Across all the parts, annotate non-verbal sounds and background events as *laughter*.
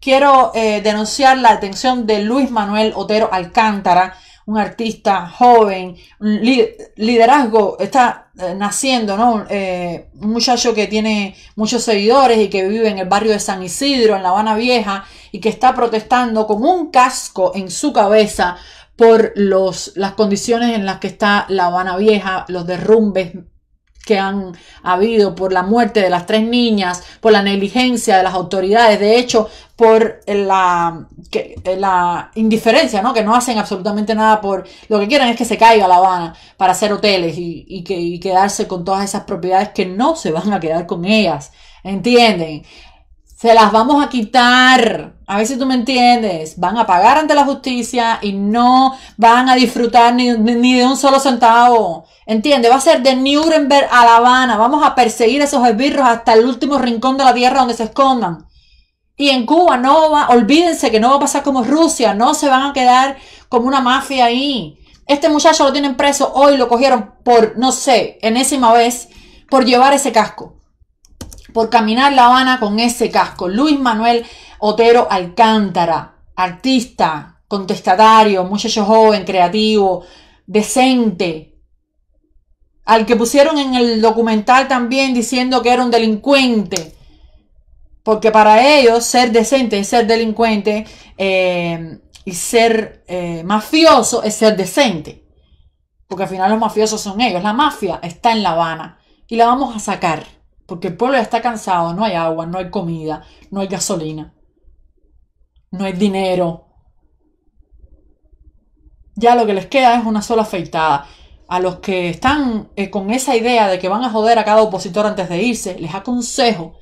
Quiero eh, denunciar la atención de Luis Manuel Otero Alcántara, un artista joven, liderazgo está eh, naciendo, ¿no? Eh, un muchacho que tiene muchos seguidores y que vive en el barrio de San Isidro, en La Habana Vieja, y que está protestando con un casco en su cabeza por los, las condiciones en las que está La Habana Vieja, los derrumbes que han habido por la muerte de las tres niñas, por la negligencia de las autoridades, de hecho, por la, la indiferencia, ¿no? Que no hacen absolutamente nada por... Lo que quieren es que se caiga La Habana para hacer hoteles y, y, que, y quedarse con todas esas propiedades que no se van a quedar con ellas, ¿entienden? Se las vamos a quitar. A ver si tú me entiendes. Van a pagar ante la justicia y no van a disfrutar ni, de un solo centavo. Entiende, Va a ser de Nuremberg a La Habana. Vamos a perseguir a esos esbirros hasta el último rincón de la tierra donde se escondan. Y en Cuba no va, olvídense que no va a pasar como Rusia. No se van a quedar como una mafia ahí. Este muchacho lo tienen preso hoy, lo cogieron por, no sé, enésima vez, por llevar ese casco por caminar La Habana con ese casco. Luis Manuel Otero Alcántara, artista, contestatario, muchacho joven, creativo, decente, al que pusieron en el documental también diciendo que era un delincuente. Porque para ellos ser decente es ser delincuente eh, y ser eh, mafioso es ser decente. Porque al final los mafiosos son ellos. La mafia está en La Habana y la vamos a sacar. Porque el pueblo ya está cansado, no hay agua, no hay comida, no hay gasolina, no hay dinero. Ya lo que les queda es una sola afeitada. A los que están eh, con esa idea de que van a joder a cada opositor antes de irse, les aconsejo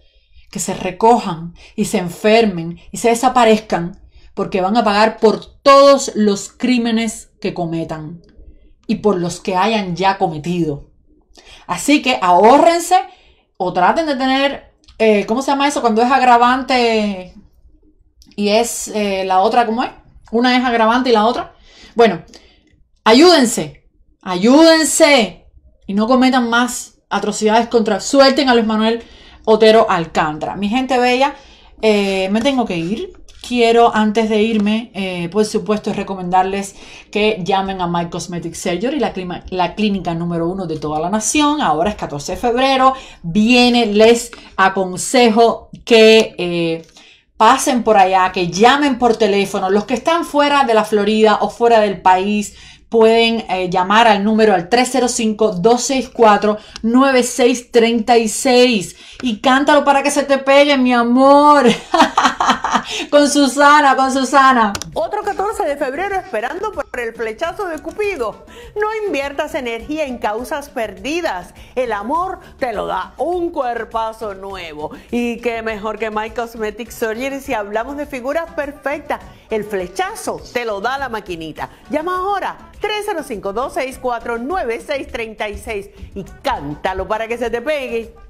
que se recojan y se enfermen y se desaparezcan porque van a pagar por todos los crímenes que cometan y por los que hayan ya cometido. Así que ahórrense o traten de tener, eh, ¿cómo se llama eso? Cuando es agravante y es eh, la otra, ¿cómo es? Una es agravante y la otra. Bueno, ayúdense, ayúdense y no cometan más atrocidades contra. Suelten a Luis Manuel Otero Alcántara. Mi gente bella, eh, me tengo que ir quiero antes de irme, eh, por supuesto, recomendarles que llamen a My Cosmetic Surgery, la, la clínica número uno de toda la nación. Ahora es 14 de febrero. Viene, les aconsejo que... Eh, pasen por allá, que llamen por teléfono. Los que están fuera de la Florida o fuera del país, pueden eh, llamar al número al 305-264-9636. Y cántalo para que se te pegue, mi amor. *laughs* *laughs* con Susana, con Susana. Otro 14 de febrero esperando por el flechazo de Cupido. No inviertas energía en causas perdidas. El amor te lo da un cuerpazo nuevo. Y qué mejor que My Cosmetic Surgery si hablamos de figuras perfectas. El flechazo te lo da la maquinita. Llama ahora 305-264-9636 y cántalo para que se te pegue.